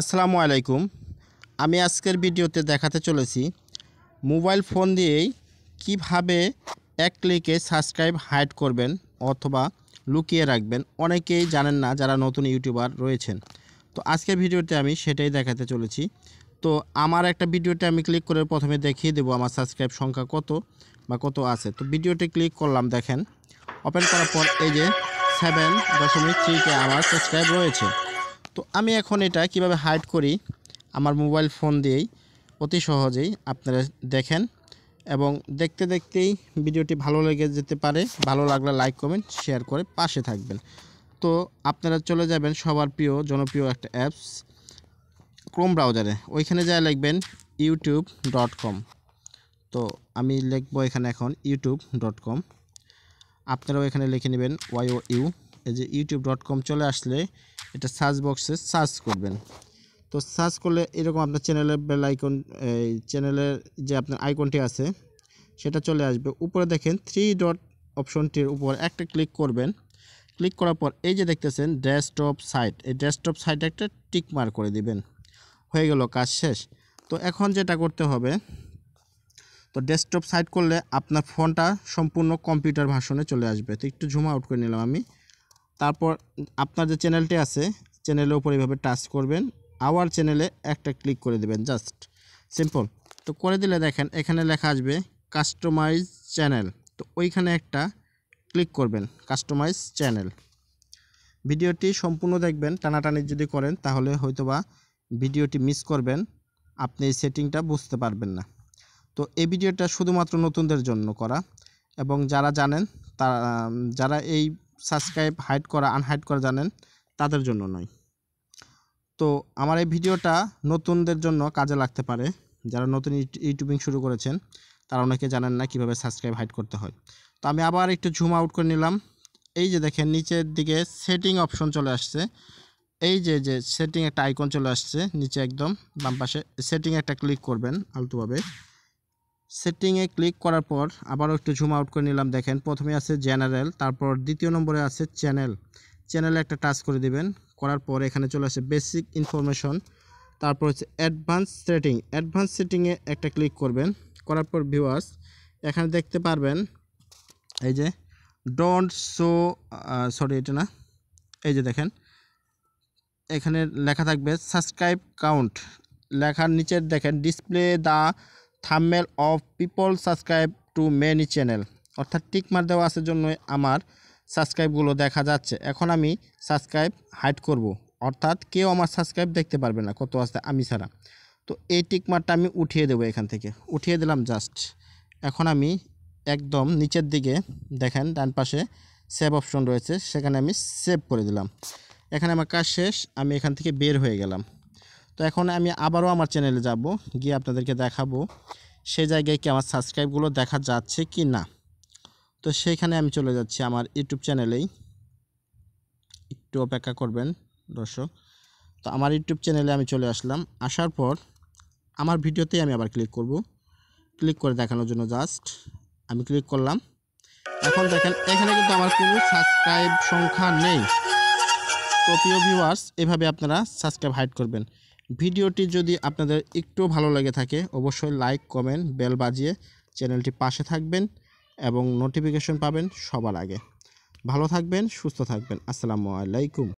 আসসালামু আলাইকুম আমি আজকের ভিডিওতে দেখাতে চলেছি মোবাইল ফোন দিয়েই কিভাবে এক ক্লিকে সাবস্ক্রাইব হাইড করবেন অথবা লুকিয়ে রাখবেন অনেকেই জানেন না যারা নতুন ইউটিউবার রয়েছেন তো আজকের ভিডিওতে আমি সেটাই দেখাতে চলেছি তো আমার একটা ভিডিওতে আমি ক্লিক করে প্রথমে দেখিয়ে দেবো আমার সাবস্ক্রাইব সংখ্যা কত বা কত আছে তো ভিডিওতে ক্লিক করলাম দেখেন ওপেন করার পর এই যে সেভেন দশমিক থ্রিতে আমার সাবস্ক্রাইব রয়েছে তো আমি এখন এটা কিভাবে হাইড করি আমার মোবাইল ফোন দিয়েই অতি সহজেই আপনারা দেখেন এবং দেখতে দেখতেই ভিডিওটি ভালো লেগে যেতে পারে ভালো লাগলে লাইক কমেন্ট শেয়ার করে পাশে থাকবেন তো আপনারা চলে যাবেন সবার প্রিয় জনপ্রিয় একটা অ্যাপস ক্রোম ব্রাউজারে ওইখানে যা লিখবেন ইউটিউব ডট কম তো আমি লিখবো এখানে এখন ইউটিউব ডট কম আপনারাও এখানে লিখে নেবেন ওয়াইও ইউ এই যে ইউটিউব ডট কম চলে আসলে এটা সার্চ বক্সে সার্চ করবেন তো সার্চ করলে এরকম আপনার চ্যানেলের বেল আইকন চ্যানেলের যে আপনার আইকনটি আছে সেটা চলে আসবে উপরে দেখেন থ্রি ডট অপশনটির উপর একটা ক্লিক করবেন ক্লিক করার পর এই যে দেখতেছেন ডেস্কটপ সাইট এই ডেস্কটপ সাইটে একটা টিক মার করে দিবেন হয়ে গেল কাজ শেষ তো এখন যেটা করতে হবে তো ডেস্কটপ সাইট করলে আপনার ফোনটা সম্পূর্ণ কম্পিউটার ভাষণে চলে আসবে তো একটু ঝুম আউট করে নিলাম আমি তারপর আপনার যে চ্যানেলটি আছে চ্যানেলের উপর এইভাবে টাচ করবেন আওয়ার চ্যানেলে একটা ক্লিক করে দেবেন জাস্ট সিম্পল তো করে দিলে দেখেন এখানে লেখা আসবে কাস্টমাইজ চ্যানেল তো ওইখানে একটা ক্লিক করবেন কাস্টমাইজ চ্যানেল ভিডিওটি সম্পূর্ণ দেখবেন টানাটানি যদি করেন তাহলে হয়তোবা ভিডিওটি মিস করবেন আপনি এই সেটিংটা বুঝতে পারবেন না তো এই ভিডিওটা শুধুমাত্র নতুনদের জন্য করা এবং যারা জানেন তারা যারা এই সাবস্ক্রাইব হাইড করা আনহাইড করা জানেন তাদের জন্য নয় তো আমার এই ভিডিওটা নতুনদের জন্য কাজে লাগতে পারে যারা নতুন ইউটিউবিং শুরু করেছেন তারা অনেকে জানেন না কিভাবে সাবস্ক্রাইব হাইড করতে হয় তো আমি আবার একটু ঝুম আউট করে নিলাম এই যে দেখেন নিচের দিকে সেটিং অপশন চলে আসছে এই যে যে সেটিং একটা আইকন চলে আসছে নিচে একদম বাম পাশে সেটিং একটা ক্লিক করবেন আলতুভাবে সেটিংয়ে ক্লিক করার পর আবারও একটু জুম আউট করে নিলাম দেখেন প্রথমে আছে জেনারেল তারপর দ্বিতীয় নম্বরে আছে চ্যানেল চ্যানেলে একটা টাচ করে দিবেন করার পর এখানে চলে আসে বেসিক ইনফরমেশন তারপর হচ্ছে অ্যাডভান্স সেটিং অ্যাডভান্স সেটিংয়ে একটা ক্লিক করবেন করার পর ভিউয়ার্স এখানে দেখতে পারবেন এই যে ডোন্ট শো সরি এটা না এই যে দেখেন এখানে লেখা থাকবে সাবস্ক্রাইব কাউন্ট লেখার নিচের দেখেন display the thumbnail of people subscribe to many channel অর্থাৎ টিকমার দেওয়া আসার জন্য আমার সাবস্ক্রাইবগুলো দেখা যাচ্ছে এখন আমি সাবস্ক্রাইব হাইড করব। অর্থাৎ কেউ আমার সাবস্ক্রাইব দেখতে পারবে না কত আসতে আমি ছাড়া তো এই টিকমারটা আমি উঠিয়ে দেবো এখান থেকে উঠিয়ে দিলাম জাস্ট এখন আমি একদম নিচের দিকে দেখেন ডান পাশে সেভ অপশন রয়েছে সেখানে আমি সেভ করে দিলাম এখানে আমার কাজ শেষ আমি এখান থেকে বের হয়ে গেলাম তো এখন আমি আবারও আমার চ্যানেলে যাব গিয়ে আপনাদেরকে দেখাবো সেই জায়গায় কি আমার সাবস্ক্রাইবগুলো দেখা যাচ্ছে কি না তো সেইখানে আমি চলে যাচ্ছি আমার ইউটিউব চ্যানেলেই একটু অপেক্ষা করবেন দর্শক তো আমার ইউটিউব চ্যানেলে আমি চলে আসলাম আসার পর আমার ভিডিওতেই আমি আবার ক্লিক করব ক্লিক করে দেখানোর জন্য জাস্ট আমি ক্লিক করলাম এখন দেখেন এখানে কিন্তু আমার কোনো সাবস্ক্রাইব সংখ্যা নেই তো প্রিয় ভিউয়ার্স এভাবে আপনারা সাবস্ক্রাইব হাইড করবেন ভিডিওটি যদি আপনাদের একটু ভালো লেগে থাকে অবশ্যই লাইক কমেন্ট বেল বাজিয়ে চ্যানেলটি পাশে থাকবেন এবং নোটিফিকেশন পাবেন সবার আগে ভালো থাকবেন সুস্থ থাকবেন আসসালামু আলাইকুম